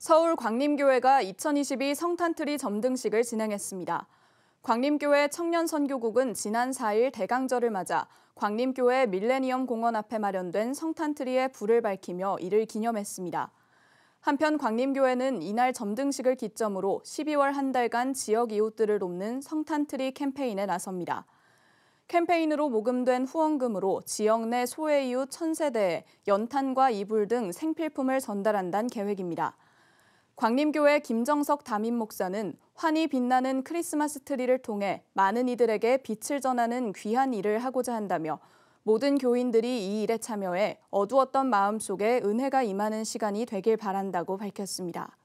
서울 광림교회가 2022 성탄트리 점등식을 진행했습니다. 광림교회 청년선교국은 지난 4일 대강절을 맞아 광림교회 밀레니엄 공원 앞에 마련된 성탄트리에 불을 밝히며 이를 기념했습니다. 한편 광림교회는 이날 점등식을 기점으로 12월 한 달간 지역 이웃들을 돕는 성탄트리 캠페인에 나섭니다. 캠페인으로 모금된 후원금으로 지역 내 소외 이웃 천세대에 연탄과 이불 등 생필품을 전달한다는 계획입니다. 광림교회 김정석 담임 목사는 환히 빛나는 크리스마스 트리를 통해 많은 이들에게 빛을 전하는 귀한 일을 하고자 한다며 모든 교인들이 이 일에 참여해 어두웠던 마음 속에 은혜가 임하는 시간이 되길 바란다고 밝혔습니다.